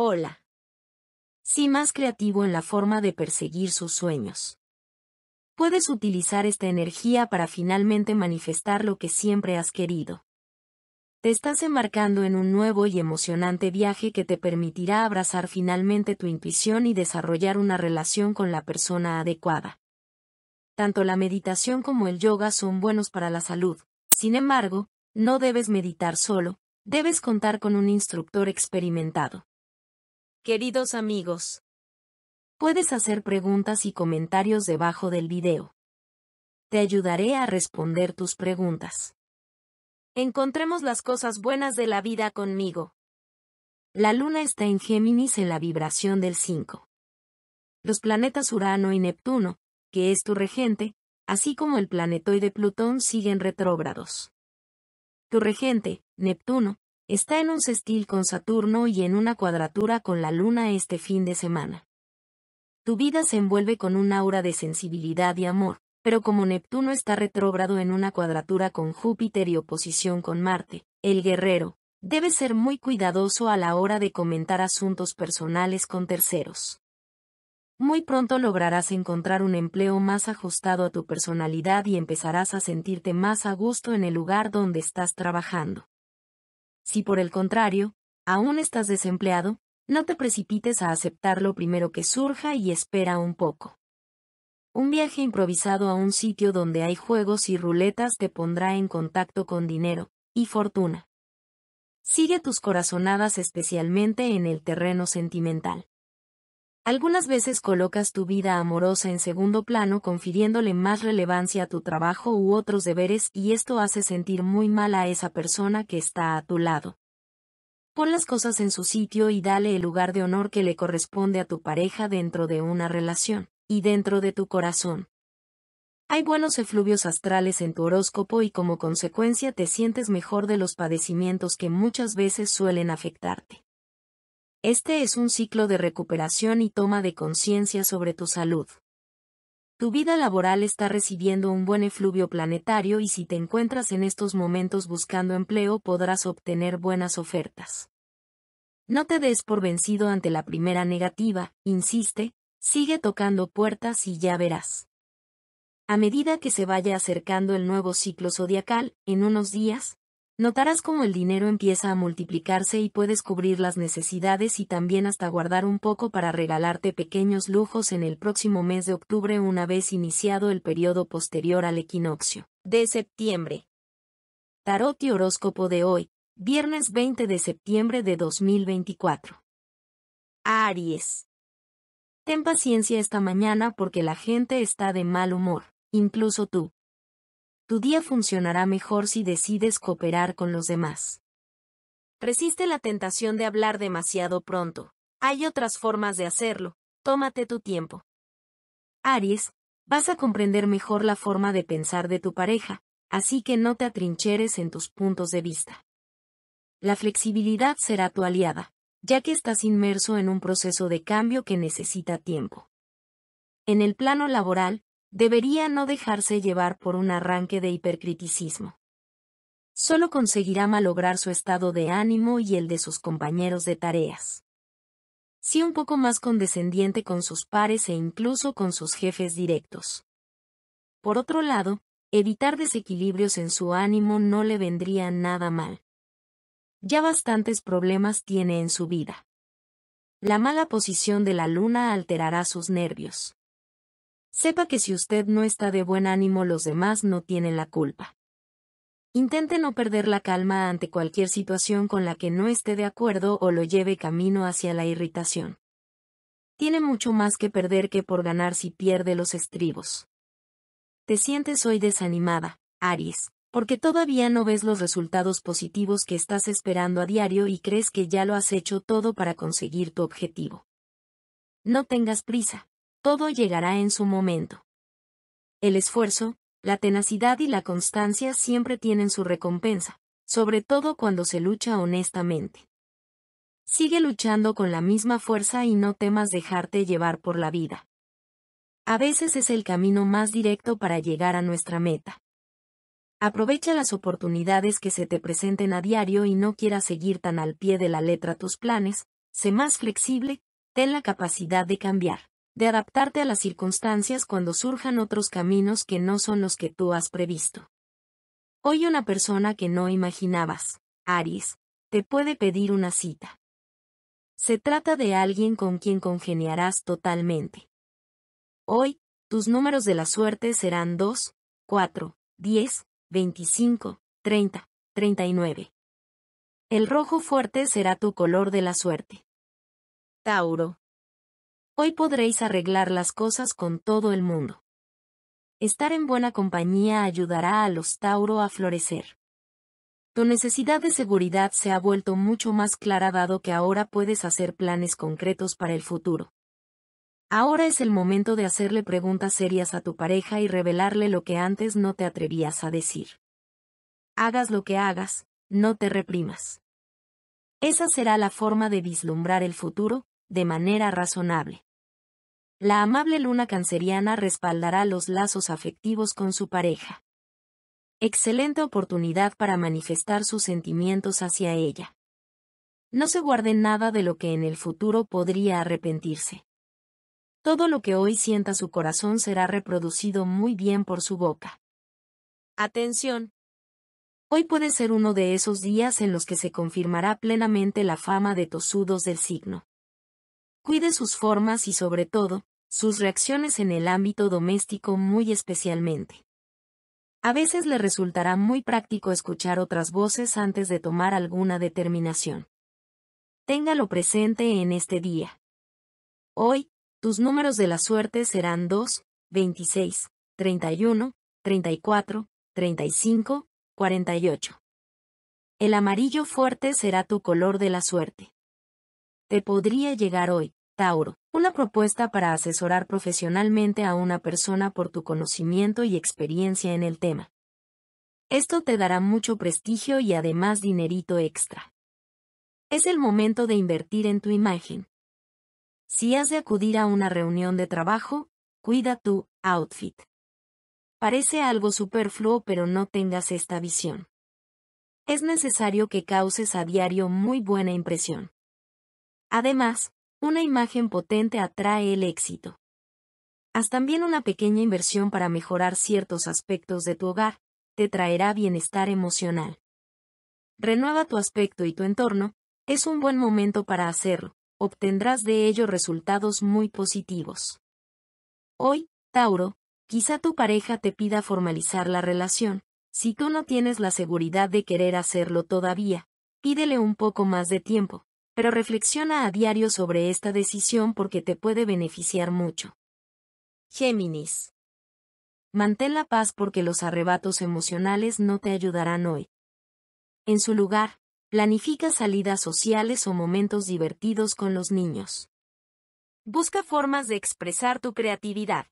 Hola. Sí más creativo en la forma de perseguir sus sueños. Puedes utilizar esta energía para finalmente manifestar lo que siempre has querido. Te estás embarcando en un nuevo y emocionante viaje que te permitirá abrazar finalmente tu intuición y desarrollar una relación con la persona adecuada. Tanto la meditación como el yoga son buenos para la salud. Sin embargo, no debes meditar solo, debes contar con un instructor experimentado. Queridos amigos, puedes hacer preguntas y comentarios debajo del video. Te ayudaré a responder tus preguntas. Encontremos las cosas buenas de la vida conmigo. La luna está en Géminis en la vibración del 5. Los planetas Urano y Neptuno, que es tu regente, así como el planetoide Plutón siguen retrógrados. Tu regente, Neptuno, Está en un sextil con Saturno y en una cuadratura con la Luna este fin de semana. Tu vida se envuelve con un aura de sensibilidad y amor, pero como Neptuno está retrógrado en una cuadratura con Júpiter y oposición con Marte, el guerrero, debe ser muy cuidadoso a la hora de comentar asuntos personales con terceros. Muy pronto lograrás encontrar un empleo más ajustado a tu personalidad y empezarás a sentirte más a gusto en el lugar donde estás trabajando. Si por el contrario, aún estás desempleado, no te precipites a aceptar lo primero que surja y espera un poco. Un viaje improvisado a un sitio donde hay juegos y ruletas te pondrá en contacto con dinero y fortuna. Sigue tus corazonadas especialmente en el terreno sentimental. Algunas veces colocas tu vida amorosa en segundo plano confiriéndole más relevancia a tu trabajo u otros deberes y esto hace sentir muy mal a esa persona que está a tu lado. Pon las cosas en su sitio y dale el lugar de honor que le corresponde a tu pareja dentro de una relación, y dentro de tu corazón. Hay buenos efluvios astrales en tu horóscopo y como consecuencia te sientes mejor de los padecimientos que muchas veces suelen afectarte. Este es un ciclo de recuperación y toma de conciencia sobre tu salud. Tu vida laboral está recibiendo un buen efluvio planetario y si te encuentras en estos momentos buscando empleo podrás obtener buenas ofertas. No te des por vencido ante la primera negativa, insiste, sigue tocando puertas y ya verás. A medida que se vaya acercando el nuevo ciclo zodiacal, en unos días, Notarás cómo el dinero empieza a multiplicarse y puedes cubrir las necesidades y también hasta guardar un poco para regalarte pequeños lujos en el próximo mes de octubre una vez iniciado el periodo posterior al equinoccio de septiembre. Tarot y horóscopo de hoy, viernes 20 de septiembre de 2024. Aries. Ten paciencia esta mañana porque la gente está de mal humor, incluso tú tu día funcionará mejor si decides cooperar con los demás. Resiste la tentación de hablar demasiado pronto. Hay otras formas de hacerlo. Tómate tu tiempo. Aries, vas a comprender mejor la forma de pensar de tu pareja, así que no te atrincheres en tus puntos de vista. La flexibilidad será tu aliada, ya que estás inmerso en un proceso de cambio que necesita tiempo. En el plano laboral, debería no dejarse llevar por un arranque de hipercriticismo. Solo conseguirá malograr su estado de ánimo y el de sus compañeros de tareas. Sí un poco más condescendiente con sus pares e incluso con sus jefes directos. Por otro lado, evitar desequilibrios en su ánimo no le vendría nada mal. Ya bastantes problemas tiene en su vida. La mala posición de la luna alterará sus nervios. Sepa que si usted no está de buen ánimo los demás no tienen la culpa. Intente no perder la calma ante cualquier situación con la que no esté de acuerdo o lo lleve camino hacia la irritación. Tiene mucho más que perder que por ganar si pierde los estribos. Te sientes hoy desanimada, Aries, porque todavía no ves los resultados positivos que estás esperando a diario y crees que ya lo has hecho todo para conseguir tu objetivo. No tengas prisa, todo llegará en su momento. El esfuerzo, la tenacidad y la constancia siempre tienen su recompensa, sobre todo cuando se lucha honestamente. Sigue luchando con la misma fuerza y no temas dejarte llevar por la vida. A veces es el camino más directo para llegar a nuestra meta. Aprovecha las oportunidades que se te presenten a diario y no quieras seguir tan al pie de la letra tus planes, sé más flexible, ten la capacidad de cambiar de adaptarte a las circunstancias cuando surjan otros caminos que no son los que tú has previsto. Hoy una persona que no imaginabas, Aries, te puede pedir una cita. Se trata de alguien con quien congeniarás totalmente. Hoy, tus números de la suerte serán 2, 4, 10, 25, 30, 39. El rojo fuerte será tu color de la suerte. Tauro. Hoy podréis arreglar las cosas con todo el mundo. Estar en buena compañía ayudará a los Tauro a florecer. Tu necesidad de seguridad se ha vuelto mucho más clara dado que ahora puedes hacer planes concretos para el futuro. Ahora es el momento de hacerle preguntas serias a tu pareja y revelarle lo que antes no te atrevías a decir. Hagas lo que hagas, no te reprimas. Esa será la forma de vislumbrar el futuro, de manera razonable. La amable luna canceriana respaldará los lazos afectivos con su pareja. Excelente oportunidad para manifestar sus sentimientos hacia ella. No se guarde nada de lo que en el futuro podría arrepentirse. Todo lo que hoy sienta su corazón será reproducido muy bien por su boca. Atención. Hoy puede ser uno de esos días en los que se confirmará plenamente la fama de tosudos del signo. Cuide sus formas y sobre todo, sus reacciones en el ámbito doméstico muy especialmente. A veces le resultará muy práctico escuchar otras voces antes de tomar alguna determinación. Téngalo presente en este día. Hoy, tus números de la suerte serán 2, 26, 31, 34, 35, 48. El amarillo fuerte será tu color de la suerte. Te podría llegar hoy. Tauro, una propuesta para asesorar profesionalmente a una persona por tu conocimiento y experiencia en el tema. Esto te dará mucho prestigio y además dinerito extra. Es el momento de invertir en tu imagen. Si has de acudir a una reunión de trabajo, cuida tu outfit. Parece algo superfluo pero no tengas esta visión. Es necesario que causes a diario muy buena impresión. Además, una imagen potente atrae el éxito. Haz también una pequeña inversión para mejorar ciertos aspectos de tu hogar, te traerá bienestar emocional. Renueva tu aspecto y tu entorno, es un buen momento para hacerlo, obtendrás de ello resultados muy positivos. Hoy, Tauro, quizá tu pareja te pida formalizar la relación, si tú no tienes la seguridad de querer hacerlo todavía, pídele un poco más de tiempo, pero reflexiona a diario sobre esta decisión porque te puede beneficiar mucho. Géminis. Mantén la paz porque los arrebatos emocionales no te ayudarán hoy. En su lugar, planifica salidas sociales o momentos divertidos con los niños. Busca formas de expresar tu creatividad.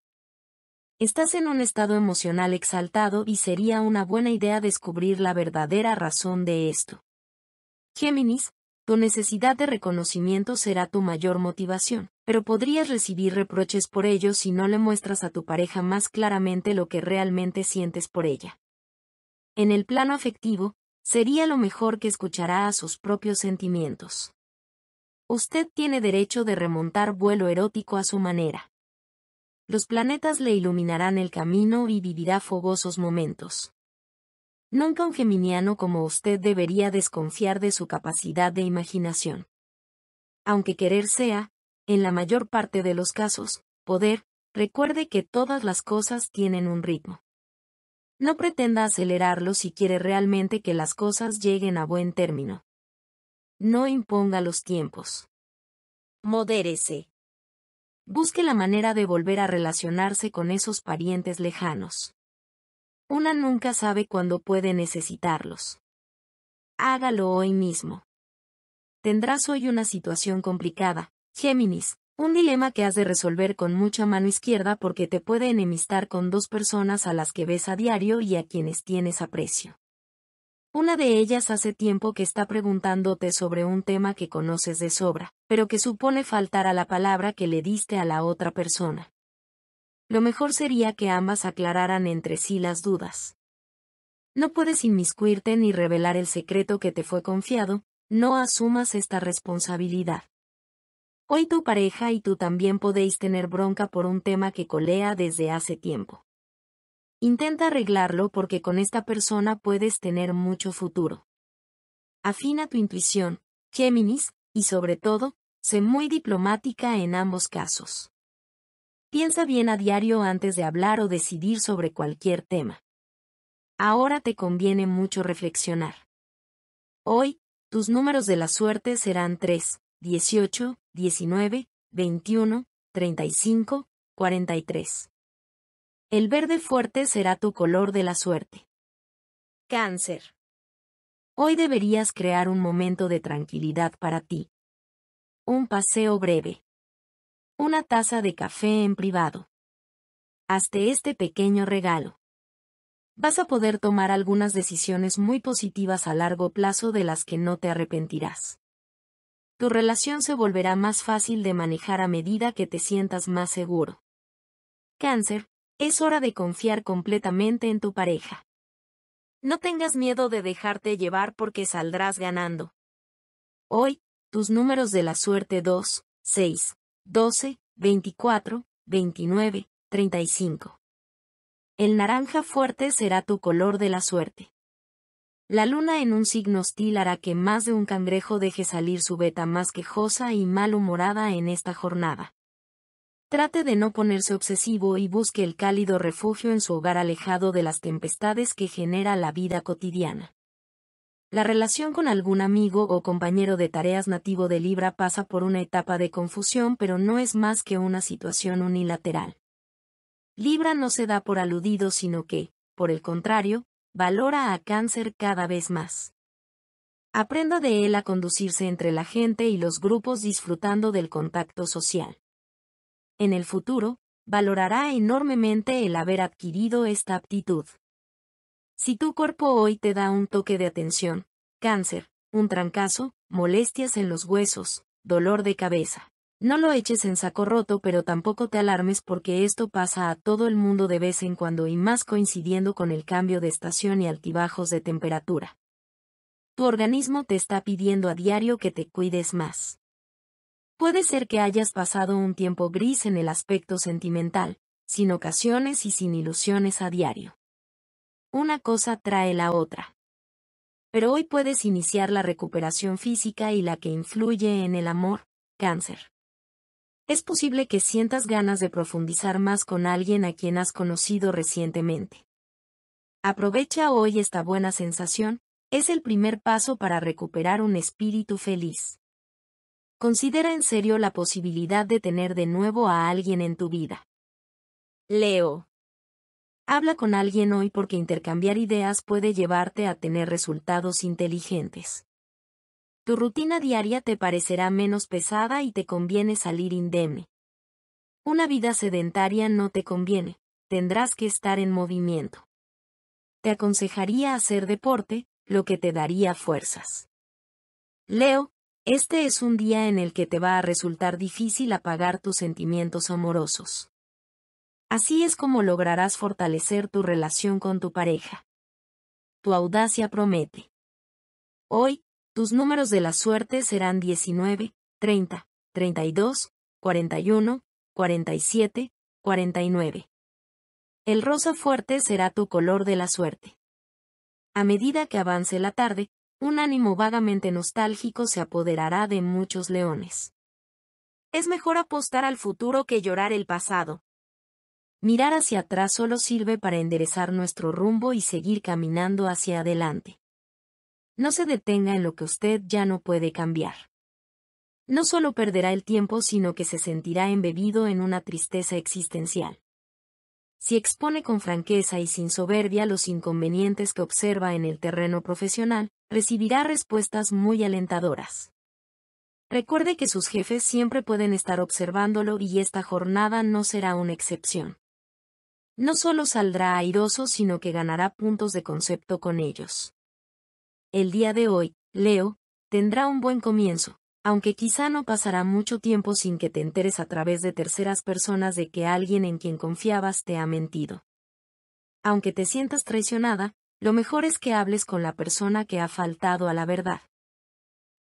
Estás en un estado emocional exaltado y sería una buena idea descubrir la verdadera razón de esto. Géminis, tu necesidad de reconocimiento será tu mayor motivación, pero podrías recibir reproches por ello si no le muestras a tu pareja más claramente lo que realmente sientes por ella. En el plano afectivo, sería lo mejor que escuchará a sus propios sentimientos. Usted tiene derecho de remontar vuelo erótico a su manera. Los planetas le iluminarán el camino y vivirá fogosos momentos. Nunca un geminiano como usted debería desconfiar de su capacidad de imaginación. Aunque querer sea, en la mayor parte de los casos, poder, recuerde que todas las cosas tienen un ritmo. No pretenda acelerarlo si quiere realmente que las cosas lleguen a buen término. No imponga los tiempos. Modérese. Busque la manera de volver a relacionarse con esos parientes lejanos. Una nunca sabe cuándo puede necesitarlos. Hágalo hoy mismo. Tendrás hoy una situación complicada, Géminis, un dilema que has de resolver con mucha mano izquierda porque te puede enemistar con dos personas a las que ves a diario y a quienes tienes aprecio. Una de ellas hace tiempo que está preguntándote sobre un tema que conoces de sobra, pero que supone faltar a la palabra que le diste a la otra persona. Lo mejor sería que ambas aclararan entre sí las dudas. No puedes inmiscuirte ni revelar el secreto que te fue confiado, no asumas esta responsabilidad. Hoy tu pareja y tú también podéis tener bronca por un tema que colea desde hace tiempo. Intenta arreglarlo porque con esta persona puedes tener mucho futuro. Afina tu intuición, Géminis, y sobre todo, sé muy diplomática en ambos casos. Piensa bien a diario antes de hablar o decidir sobre cualquier tema. Ahora te conviene mucho reflexionar. Hoy, tus números de la suerte serán 3, 18, 19, 21, 35, 43. El verde fuerte será tu color de la suerte. Cáncer. Hoy deberías crear un momento de tranquilidad para ti. Un paseo breve. Una taza de café en privado. Hazte este pequeño regalo. Vas a poder tomar algunas decisiones muy positivas a largo plazo de las que no te arrepentirás. Tu relación se volverá más fácil de manejar a medida que te sientas más seguro. Cáncer, es hora de confiar completamente en tu pareja. No tengas miedo de dejarte llevar porque saldrás ganando. Hoy, tus números de la suerte 2, 6, 12, 24, 29, 35. El naranja fuerte será tu color de la suerte. La luna en un signo hostil hará que más de un cangrejo deje salir su beta más quejosa y malhumorada en esta jornada. Trate de no ponerse obsesivo y busque el cálido refugio en su hogar alejado de las tempestades que genera la vida cotidiana. La relación con algún amigo o compañero de tareas nativo de Libra pasa por una etapa de confusión pero no es más que una situación unilateral. Libra no se da por aludido sino que, por el contrario, valora a cáncer cada vez más. Aprenda de él a conducirse entre la gente y los grupos disfrutando del contacto social. En el futuro, valorará enormemente el haber adquirido esta aptitud. Si tu cuerpo hoy te da un toque de atención, cáncer, un trancazo, molestias en los huesos, dolor de cabeza. No lo eches en saco roto pero tampoco te alarmes porque esto pasa a todo el mundo de vez en cuando y más coincidiendo con el cambio de estación y altibajos de temperatura. Tu organismo te está pidiendo a diario que te cuides más. Puede ser que hayas pasado un tiempo gris en el aspecto sentimental, sin ocasiones y sin ilusiones a diario. Una cosa trae la otra. Pero hoy puedes iniciar la recuperación física y la que influye en el amor, cáncer. Es posible que sientas ganas de profundizar más con alguien a quien has conocido recientemente. Aprovecha hoy esta buena sensación, es el primer paso para recuperar un espíritu feliz. Considera en serio la posibilidad de tener de nuevo a alguien en tu vida. Leo. Habla con alguien hoy porque intercambiar ideas puede llevarte a tener resultados inteligentes. Tu rutina diaria te parecerá menos pesada y te conviene salir indemne. Una vida sedentaria no te conviene, tendrás que estar en movimiento. Te aconsejaría hacer deporte, lo que te daría fuerzas. Leo, este es un día en el que te va a resultar difícil apagar tus sentimientos amorosos. Así es como lograrás fortalecer tu relación con tu pareja. Tu audacia promete. Hoy, tus números de la suerte serán 19, 30, 32, 41, 47, 49. El rosa fuerte será tu color de la suerte. A medida que avance la tarde, un ánimo vagamente nostálgico se apoderará de muchos leones. Es mejor apostar al futuro que llorar el pasado, Mirar hacia atrás solo sirve para enderezar nuestro rumbo y seguir caminando hacia adelante. No se detenga en lo que usted ya no puede cambiar. No solo perderá el tiempo, sino que se sentirá embebido en una tristeza existencial. Si expone con franqueza y sin soberbia los inconvenientes que observa en el terreno profesional, recibirá respuestas muy alentadoras. Recuerde que sus jefes siempre pueden estar observándolo y esta jornada no será una excepción no solo saldrá airoso, sino que ganará puntos de concepto con ellos. El día de hoy, Leo, tendrá un buen comienzo, aunque quizá no pasará mucho tiempo sin que te enteres a través de terceras personas de que alguien en quien confiabas te ha mentido. Aunque te sientas traicionada, lo mejor es que hables con la persona que ha faltado a la verdad.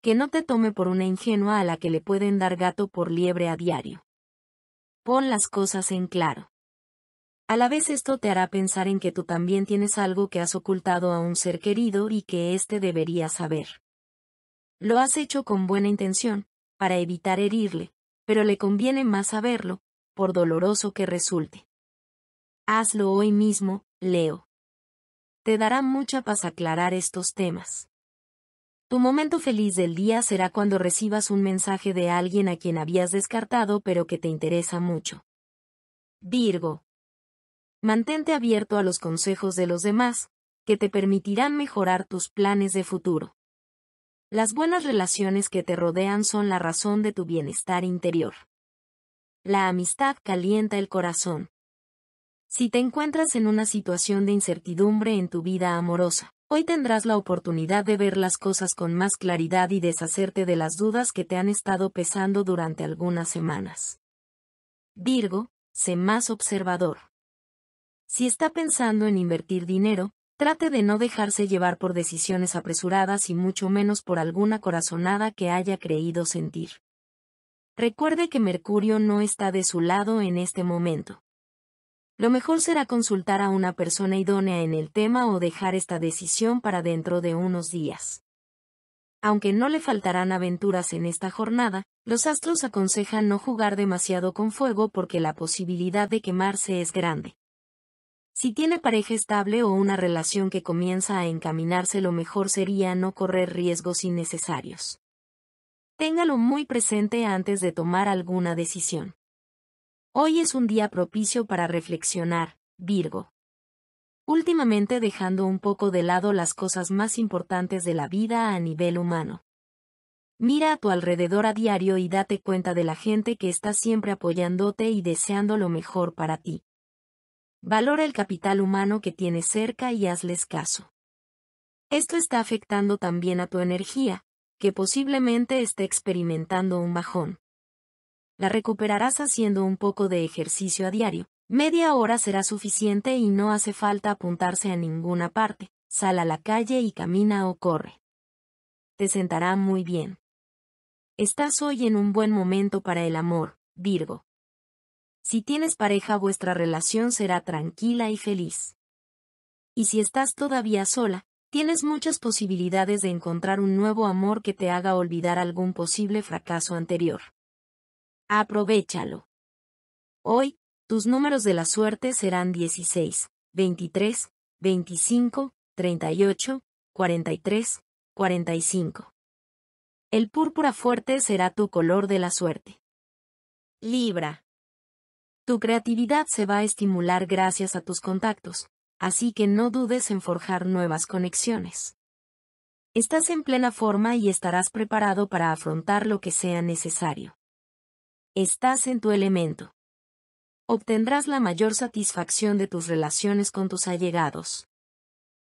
Que no te tome por una ingenua a la que le pueden dar gato por liebre a diario. Pon las cosas en claro. A la vez esto te hará pensar en que tú también tienes algo que has ocultado a un ser querido y que éste debería saber. Lo has hecho con buena intención, para evitar herirle, pero le conviene más saberlo, por doloroso que resulte. Hazlo hoy mismo, Leo. Te dará mucha paz aclarar estos temas. Tu momento feliz del día será cuando recibas un mensaje de alguien a quien habías descartado pero que te interesa mucho. Virgo, mantente abierto a los consejos de los demás, que te permitirán mejorar tus planes de futuro. Las buenas relaciones que te rodean son la razón de tu bienestar interior. La amistad calienta el corazón. Si te encuentras en una situación de incertidumbre en tu vida amorosa, hoy tendrás la oportunidad de ver las cosas con más claridad y deshacerte de las dudas que te han estado pesando durante algunas semanas. Virgo, sé más observador. Si está pensando en invertir dinero, trate de no dejarse llevar por decisiones apresuradas y mucho menos por alguna corazonada que haya creído sentir. Recuerde que Mercurio no está de su lado en este momento. Lo mejor será consultar a una persona idónea en el tema o dejar esta decisión para dentro de unos días. Aunque no le faltarán aventuras en esta jornada, los astros aconsejan no jugar demasiado con fuego porque la posibilidad de quemarse es grande. Si tiene pareja estable o una relación que comienza a encaminarse, lo mejor sería no correr riesgos innecesarios. Téngalo muy presente antes de tomar alguna decisión. Hoy es un día propicio para reflexionar, Virgo. Últimamente dejando un poco de lado las cosas más importantes de la vida a nivel humano. Mira a tu alrededor a diario y date cuenta de la gente que está siempre apoyándote y deseando lo mejor para ti. Valora el capital humano que tienes cerca y hazles caso. Esto está afectando también a tu energía, que posiblemente esté experimentando un bajón. La recuperarás haciendo un poco de ejercicio a diario. Media hora será suficiente y no hace falta apuntarse a ninguna parte. Sal a la calle y camina o corre. Te sentará muy bien. Estás hoy en un buen momento para el amor, Virgo. Si tienes pareja vuestra relación será tranquila y feliz. Y si estás todavía sola, tienes muchas posibilidades de encontrar un nuevo amor que te haga olvidar algún posible fracaso anterior. Aprovechalo. Hoy, tus números de la suerte serán 16, 23, 25, 38, 43, 45. El púrpura fuerte será tu color de la suerte. Libra. Tu creatividad se va a estimular gracias a tus contactos, así que no dudes en forjar nuevas conexiones. Estás en plena forma y estarás preparado para afrontar lo que sea necesario. Estás en tu elemento. Obtendrás la mayor satisfacción de tus relaciones con tus allegados.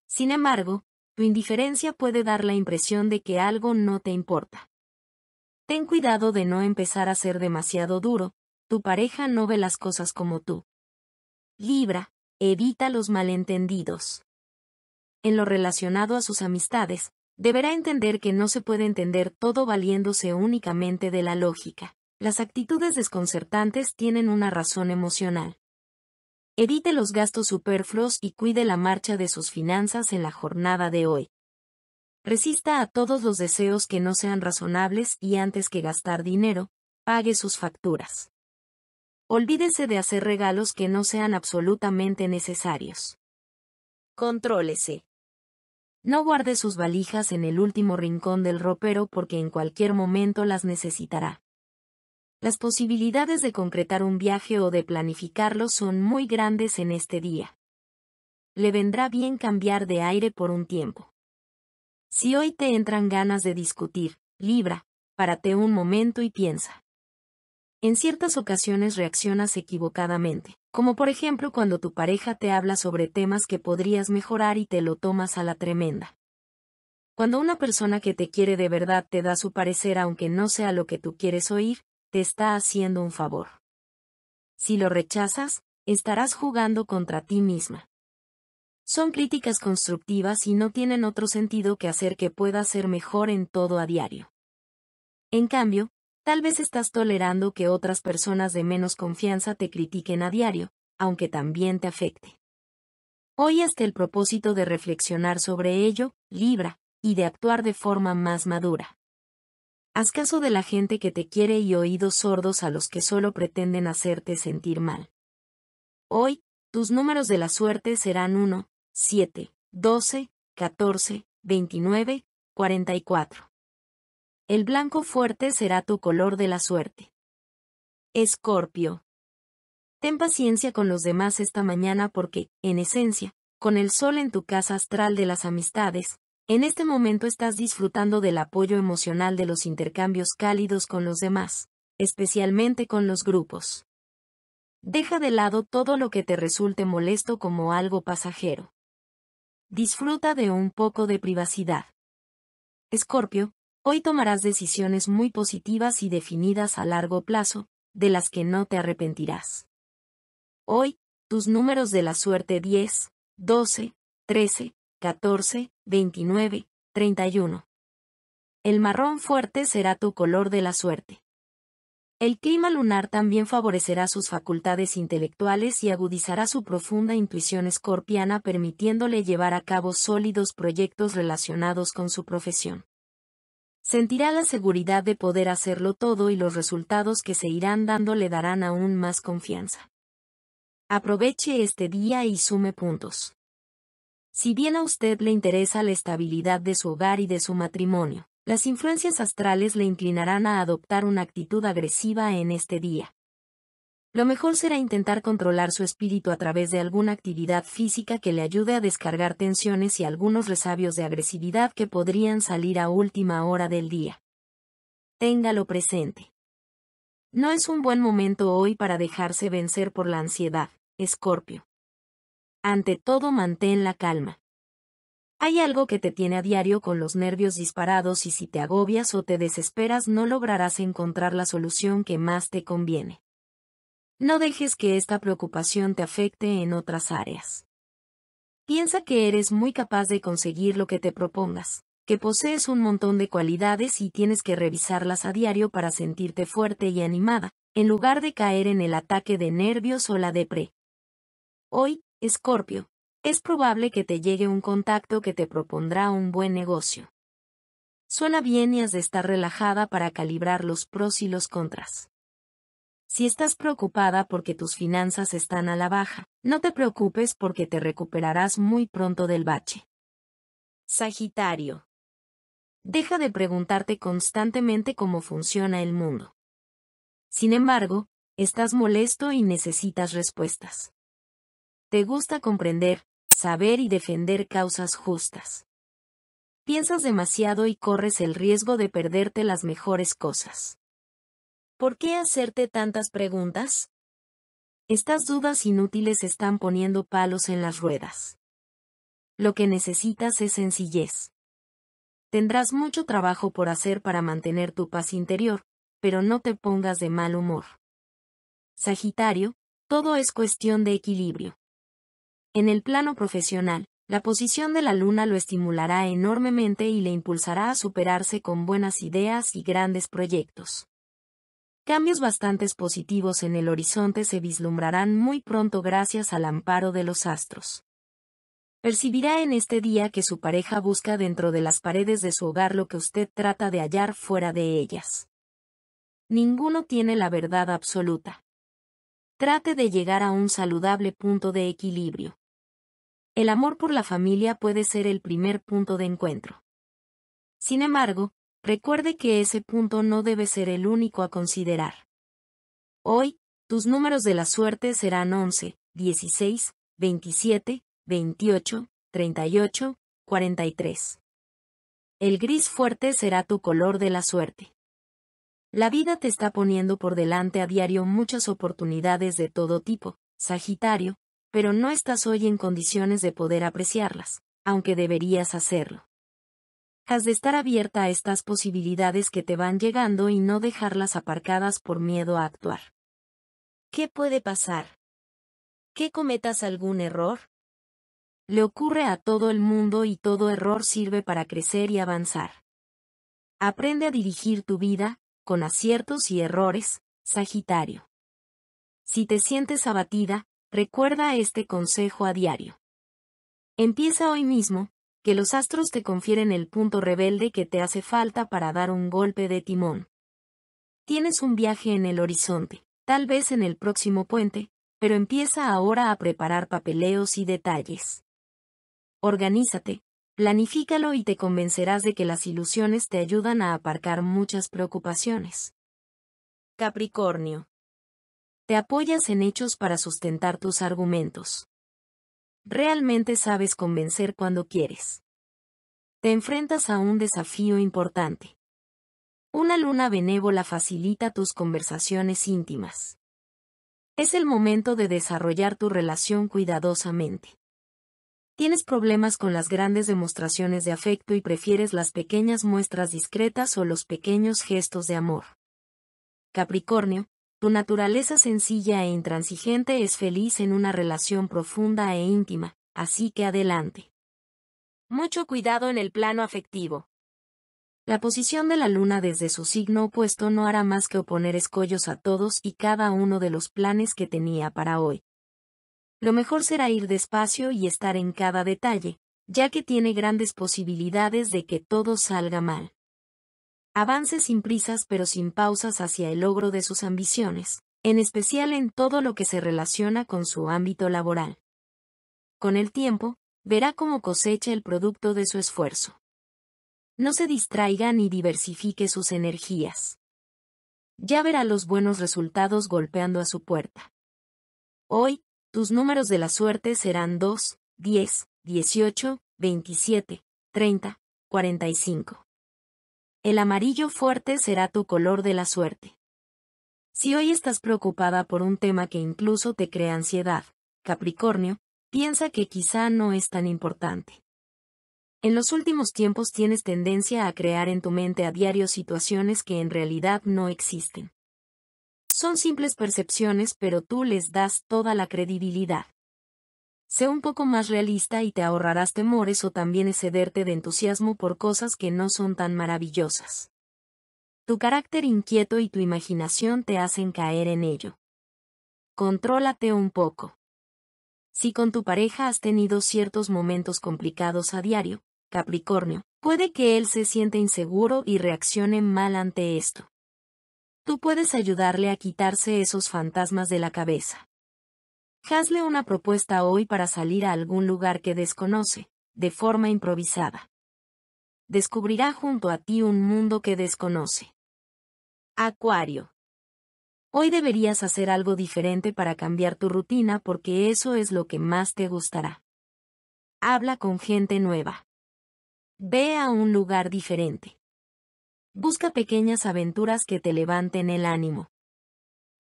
Sin embargo, tu indiferencia puede dar la impresión de que algo no te importa. Ten cuidado de no empezar a ser demasiado duro, tu pareja no ve las cosas como tú. Libra, evita los malentendidos. En lo relacionado a sus amistades, deberá entender que no se puede entender todo valiéndose únicamente de la lógica. Las actitudes desconcertantes tienen una razón emocional. Evite los gastos superfluos y cuide la marcha de sus finanzas en la jornada de hoy. Resista a todos los deseos que no sean razonables y antes que gastar dinero, pague sus facturas. Olvídese de hacer regalos que no sean absolutamente necesarios. Contrólese. No guarde sus valijas en el último rincón del ropero porque en cualquier momento las necesitará. Las posibilidades de concretar un viaje o de planificarlo son muy grandes en este día. Le vendrá bien cambiar de aire por un tiempo. Si hoy te entran ganas de discutir, libra, párate un momento y piensa. En ciertas ocasiones reaccionas equivocadamente, como por ejemplo cuando tu pareja te habla sobre temas que podrías mejorar y te lo tomas a la tremenda. Cuando una persona que te quiere de verdad te da su parecer aunque no sea lo que tú quieres oír, te está haciendo un favor. Si lo rechazas, estarás jugando contra ti misma. Son críticas constructivas y no tienen otro sentido que hacer que puedas ser mejor en todo a diario. En cambio, Tal vez estás tolerando que otras personas de menos confianza te critiquen a diario, aunque también te afecte. Hoy hasta el propósito de reflexionar sobre ello, Libra, y de actuar de forma más madura. Haz caso de la gente que te quiere y oídos sordos a los que solo pretenden hacerte sentir mal. Hoy, tus números de la suerte serán 1, 7, 12, 14, 29, 44. El blanco fuerte será tu color de la suerte. Escorpio. Ten paciencia con los demás esta mañana porque, en esencia, con el sol en tu casa astral de las amistades, en este momento estás disfrutando del apoyo emocional de los intercambios cálidos con los demás, especialmente con los grupos. Deja de lado todo lo que te resulte molesto como algo pasajero. Disfruta de un poco de privacidad. Escorpio, Hoy tomarás decisiones muy positivas y definidas a largo plazo, de las que no te arrepentirás. Hoy, tus números de la suerte 10, 12, 13, 14, 29, 31. El marrón fuerte será tu color de la suerte. El clima lunar también favorecerá sus facultades intelectuales y agudizará su profunda intuición escorpiana permitiéndole llevar a cabo sólidos proyectos relacionados con su profesión. Sentirá la seguridad de poder hacerlo todo y los resultados que se irán dando le darán aún más confianza. Aproveche este día y sume puntos. Si bien a usted le interesa la estabilidad de su hogar y de su matrimonio, las influencias astrales le inclinarán a adoptar una actitud agresiva en este día. Lo mejor será intentar controlar su espíritu a través de alguna actividad física que le ayude a descargar tensiones y algunos resabios de agresividad que podrían salir a última hora del día. Téngalo presente. No es un buen momento hoy para dejarse vencer por la ansiedad, Escorpio. Ante todo, mantén la calma. Hay algo que te tiene a diario con los nervios disparados y si te agobias o te desesperas no lograrás encontrar la solución que más te conviene. No dejes que esta preocupación te afecte en otras áreas. Piensa que eres muy capaz de conseguir lo que te propongas, que posees un montón de cualidades y tienes que revisarlas a diario para sentirte fuerte y animada, en lugar de caer en el ataque de nervios o la depre. Hoy, Escorpio, es probable que te llegue un contacto que te propondrá un buen negocio. Suena bien y has de estar relajada para calibrar los pros y los contras. Si estás preocupada porque tus finanzas están a la baja, no te preocupes porque te recuperarás muy pronto del bache. Sagitario. Deja de preguntarte constantemente cómo funciona el mundo. Sin embargo, estás molesto y necesitas respuestas. Te gusta comprender, saber y defender causas justas. Piensas demasiado y corres el riesgo de perderte las mejores cosas. ¿Por qué hacerte tantas preguntas? Estas dudas inútiles están poniendo palos en las ruedas. Lo que necesitas es sencillez. Tendrás mucho trabajo por hacer para mantener tu paz interior, pero no te pongas de mal humor. Sagitario, todo es cuestión de equilibrio. En el plano profesional, la posición de la luna lo estimulará enormemente y le impulsará a superarse con buenas ideas y grandes proyectos. Cambios bastantes positivos en el horizonte se vislumbrarán muy pronto gracias al amparo de los astros. Percibirá en este día que su pareja busca dentro de las paredes de su hogar lo que usted trata de hallar fuera de ellas. Ninguno tiene la verdad absoluta. Trate de llegar a un saludable punto de equilibrio. El amor por la familia puede ser el primer punto de encuentro. Sin embargo, recuerde que ese punto no debe ser el único a considerar. Hoy, tus números de la suerte serán 11, 16, 27, 28, 38, 43. El gris fuerte será tu color de la suerte. La vida te está poniendo por delante a diario muchas oportunidades de todo tipo, Sagitario, pero no estás hoy en condiciones de poder apreciarlas, aunque deberías hacerlo. Has de estar abierta a estas posibilidades que te van llegando y no dejarlas aparcadas por miedo a actuar. ¿Qué puede pasar? ¿Qué cometas algún error? Le ocurre a todo el mundo y todo error sirve para crecer y avanzar. Aprende a dirigir tu vida, con aciertos y errores, Sagitario. Si te sientes abatida, recuerda este consejo a diario. Empieza hoy mismo, que los astros te confieren el punto rebelde que te hace falta para dar un golpe de timón. Tienes un viaje en el horizonte, tal vez en el próximo puente, pero empieza ahora a preparar papeleos y detalles. Organízate, planifícalo y te convencerás de que las ilusiones te ayudan a aparcar muchas preocupaciones. Capricornio. Te apoyas en hechos para sustentar tus argumentos. Realmente sabes convencer cuando quieres. Te enfrentas a un desafío importante. Una luna benévola facilita tus conversaciones íntimas. Es el momento de desarrollar tu relación cuidadosamente. Tienes problemas con las grandes demostraciones de afecto y prefieres las pequeñas muestras discretas o los pequeños gestos de amor. Capricornio, su naturaleza sencilla e intransigente es feliz en una relación profunda e íntima, así que adelante. Mucho cuidado en el plano afectivo. La posición de la luna desde su signo opuesto no hará más que oponer escollos a todos y cada uno de los planes que tenía para hoy. Lo mejor será ir despacio y estar en cada detalle, ya que tiene grandes posibilidades de que todo salga mal. Avance sin prisas pero sin pausas hacia el logro de sus ambiciones, en especial en todo lo que se relaciona con su ámbito laboral. Con el tiempo, verá cómo cosecha el producto de su esfuerzo. No se distraiga ni diversifique sus energías. Ya verá los buenos resultados golpeando a su puerta. Hoy, tus números de la suerte serán 2, 10, 18, 27, 30, 45. El amarillo fuerte será tu color de la suerte. Si hoy estás preocupada por un tema que incluso te crea ansiedad, Capricornio, piensa que quizá no es tan importante. En los últimos tiempos tienes tendencia a crear en tu mente a diario situaciones que en realidad no existen. Son simples percepciones pero tú les das toda la credibilidad. Sé un poco más realista y te ahorrarás temores o también excederte de entusiasmo por cosas que no son tan maravillosas. Tu carácter inquieto y tu imaginación te hacen caer en ello. Contrólate un poco. Si con tu pareja has tenido ciertos momentos complicados a diario, Capricornio, puede que él se siente inseguro y reaccione mal ante esto. Tú puedes ayudarle a quitarse esos fantasmas de la cabeza. Hazle una propuesta hoy para salir a algún lugar que desconoce, de forma improvisada. Descubrirá junto a ti un mundo que desconoce. Acuario. Hoy deberías hacer algo diferente para cambiar tu rutina porque eso es lo que más te gustará. Habla con gente nueva. Ve a un lugar diferente. Busca pequeñas aventuras que te levanten el ánimo.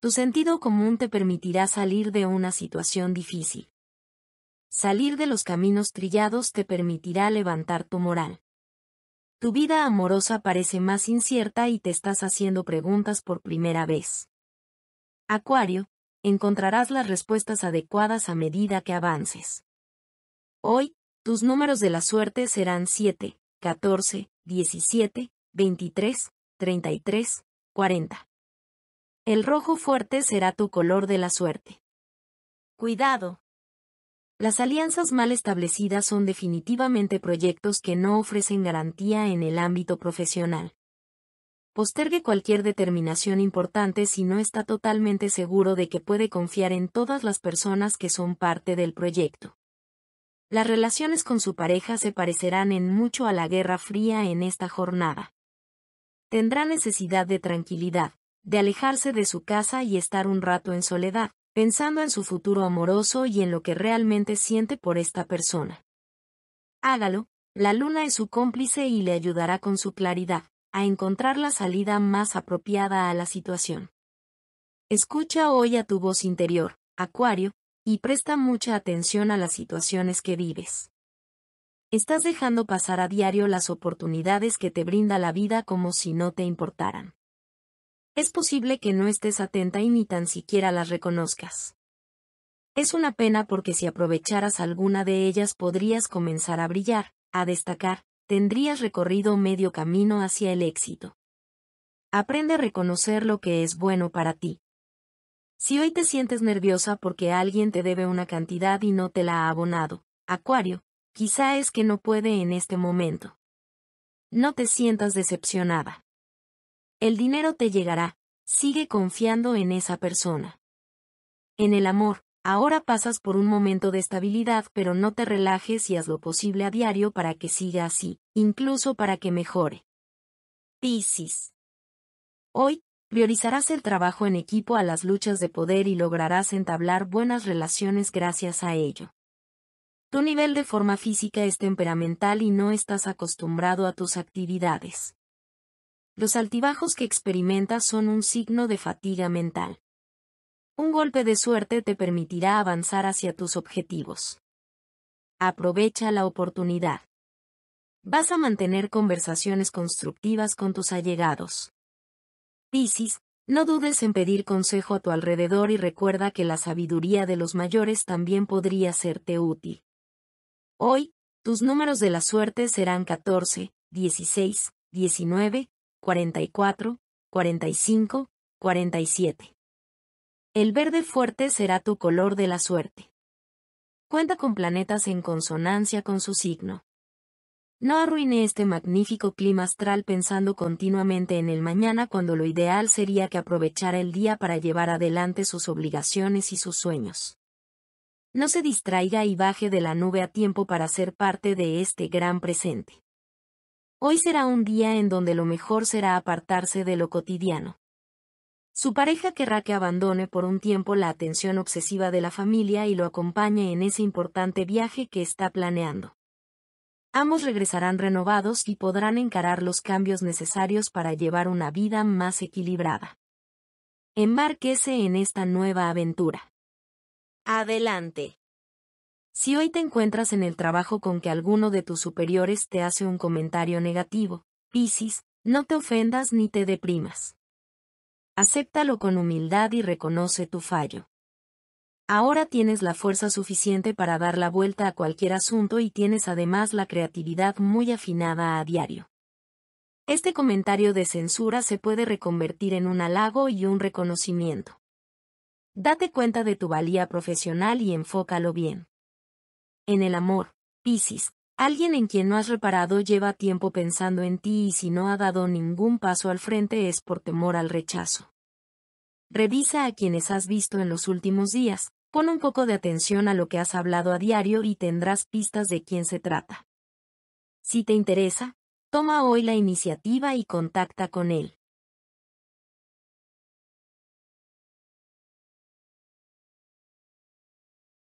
Tu sentido común te permitirá salir de una situación difícil. Salir de los caminos trillados te permitirá levantar tu moral. Tu vida amorosa parece más incierta y te estás haciendo preguntas por primera vez. Acuario, encontrarás las respuestas adecuadas a medida que avances. Hoy, tus números de la suerte serán 7, 14, 17, 23, 33, 40. El rojo fuerte será tu color de la suerte. Cuidado. Las alianzas mal establecidas son definitivamente proyectos que no ofrecen garantía en el ámbito profesional. Postergue cualquier determinación importante si no está totalmente seguro de que puede confiar en todas las personas que son parte del proyecto. Las relaciones con su pareja se parecerán en mucho a la Guerra Fría en esta jornada. Tendrá necesidad de tranquilidad, de alejarse de su casa y estar un rato en soledad, pensando en su futuro amoroso y en lo que realmente siente por esta persona. Hágalo, la luna es su cómplice y le ayudará con su claridad, a encontrar la salida más apropiada a la situación. Escucha hoy a tu voz interior, Acuario, y presta mucha atención a las situaciones que vives. Estás dejando pasar a diario las oportunidades que te brinda la vida como si no te importaran es posible que no estés atenta y ni tan siquiera las reconozcas. Es una pena porque si aprovecharas alguna de ellas podrías comenzar a brillar, a destacar, tendrías recorrido medio camino hacia el éxito. Aprende a reconocer lo que es bueno para ti. Si hoy te sientes nerviosa porque alguien te debe una cantidad y no te la ha abonado, Acuario, quizá es que no puede en este momento. No te sientas decepcionada. El dinero te llegará. Sigue confiando en esa persona. En el amor, ahora pasas por un momento de estabilidad, pero no te relajes y haz lo posible a diario para que siga así, incluso para que mejore. Tisis. Hoy, priorizarás el trabajo en equipo a las luchas de poder y lograrás entablar buenas relaciones gracias a ello. Tu nivel de forma física es temperamental y no estás acostumbrado a tus actividades. Los altibajos que experimentas son un signo de fatiga mental. Un golpe de suerte te permitirá avanzar hacia tus objetivos. Aprovecha la oportunidad. Vas a mantener conversaciones constructivas con tus allegados. Piscis, no dudes en pedir consejo a tu alrededor y recuerda que la sabiduría de los mayores también podría serte útil. Hoy, tus números de la suerte serán 14, 16, 19, 44, 45, 47. El verde fuerte será tu color de la suerte. Cuenta con planetas en consonancia con su signo. No arruine este magnífico clima astral pensando continuamente en el mañana cuando lo ideal sería que aprovechara el día para llevar adelante sus obligaciones y sus sueños. No se distraiga y baje de la nube a tiempo para ser parte de este gran presente. Hoy será un día en donde lo mejor será apartarse de lo cotidiano. Su pareja querrá que abandone por un tiempo la atención obsesiva de la familia y lo acompañe en ese importante viaje que está planeando. Ambos regresarán renovados y podrán encarar los cambios necesarios para llevar una vida más equilibrada. Embárquese en esta nueva aventura. Adelante. Si hoy te encuentras en el trabajo con que alguno de tus superiores te hace un comentario negativo, Piscis, no te ofendas ni te deprimas. Acéptalo con humildad y reconoce tu fallo. Ahora tienes la fuerza suficiente para dar la vuelta a cualquier asunto y tienes además la creatividad muy afinada a diario. Este comentario de censura se puede reconvertir en un halago y un reconocimiento. Date cuenta de tu valía profesional y enfócalo bien. En el amor, Piscis, alguien en quien no has reparado lleva tiempo pensando en ti y si no ha dado ningún paso al frente es por temor al rechazo. Revisa a quienes has visto en los últimos días, pon un poco de atención a lo que has hablado a diario y tendrás pistas de quién se trata. Si te interesa, toma hoy la iniciativa y contacta con él.